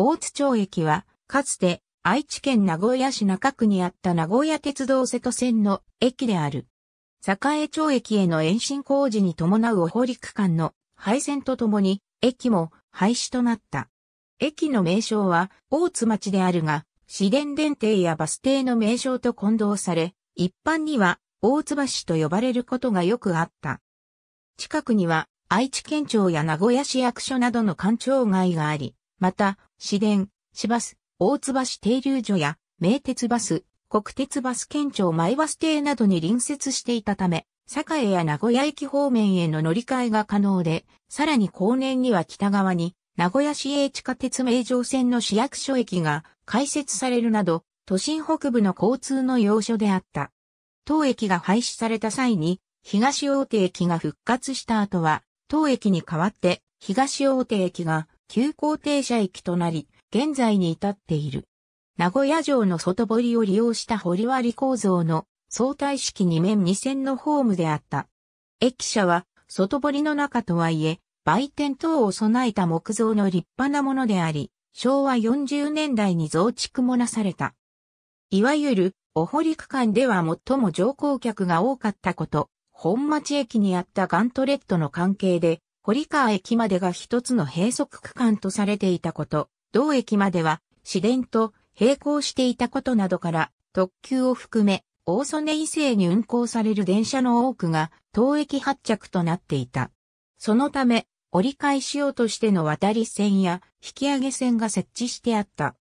大津町駅は、かつて愛知県名古屋市中区にあった名古屋鉄道瀬戸線の駅である。栄町駅への延伸工事に伴うお堀区間の廃線とともに、駅も廃止となった。駅の名称は大津町であるが、市電電停やバス停の名称と混同され、一般には大津橋と呼ばれることがよくあった。近くには愛知県庁や名古屋市役所などの官庁街があり、また市電、市バス、大津橋停留所や、名鉄バス、国鉄バス県庁前バス停などに隣接していたため、栄や名古屋駅方面への乗り換えが可能で、さらに後年には北側に、名古屋市営地下鉄名城線の市役所駅が開設されるなど、都心北部の交通の要所であった。当駅が廃止された際に、東大手駅が復活した後は、当駅に代わって、東大手駅が急行停車駅となり、現在に至っている。名古屋城の外堀を利用した堀割構造の相対式2面2線のホームであった。駅舎は外堀の中とはいえ、売店等を備えた木造の立派なものであり、昭和40年代に増築もなされた。いわゆる、お堀区間では最も乗降客が多かったこと、本町駅にあったガントレットの関係で、堀川駅までが一つの閉塞区間とされていたこと、同駅までは、市電と並行していたことなどから、特急を含め、大曽根伊勢に運行される電車の多くが、当駅発着となっていた。そのため、折り返し用としての渡り線や引き上げ線が設置してあった。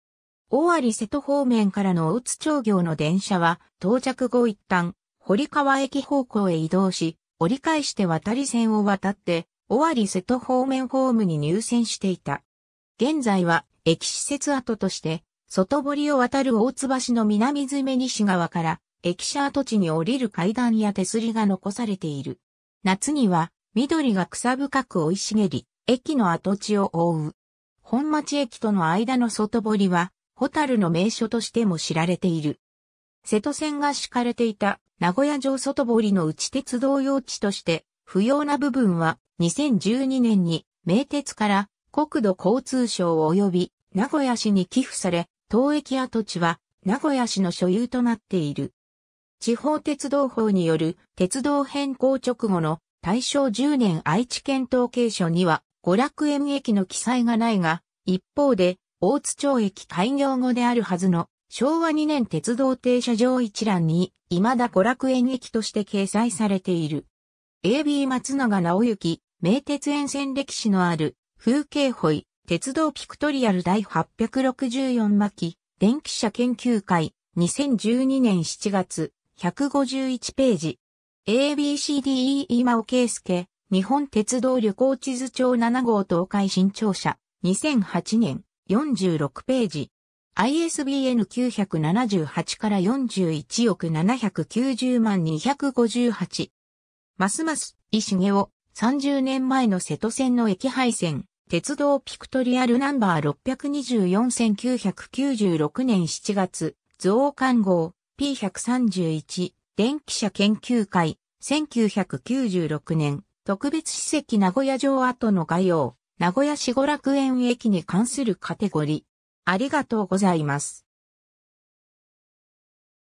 大有瀬戸方面からの大津町業の電車は、到着後一旦、堀川駅方向へ移動し、折り返して渡り線を渡って、尾張瀬戸方面ホームに入線していた。現在は駅施設跡として、外堀を渡る大津橋の南詰め西側から駅舎跡地に降りる階段や手すりが残されている。夏には緑が草深く生い茂り、駅の跡地を覆う。本町駅との間の外堀は、ホタルの名所としても知られている。瀬戸線が敷かれていた名古屋城外堀の内鉄道用地として、不要な部分は2012年に名鉄から国土交通省及び名古屋市に寄付され、当駅跡地は名古屋市の所有となっている。地方鉄道法による鉄道変更直後の大正10年愛知県統計書には五楽園駅の記載がないが、一方で大津町駅開業後であるはずの昭和2年鉄道停車場一覧に未だ五楽園駅として掲載されている。AB 松永直行名鉄沿線歴史のある風景ホイ、鉄道ピクトリアル第864巻、電気車研究会、2012年7月、151ページ。ABCDE 今尾圭介、日本鉄道旅行地図帳7号東海新庁舎、2008年、46ページ。ISBN 978から41億790万258。ますます、石毛を、30年前の瀬戸線の駅廃線、鉄道ピクトリアルナンバー624-1996年7月、増刊号 P131 電気車研究会1996年特別史跡名古屋城跡の概要名古屋市五楽園駅に関するカテゴリーありがとうございます。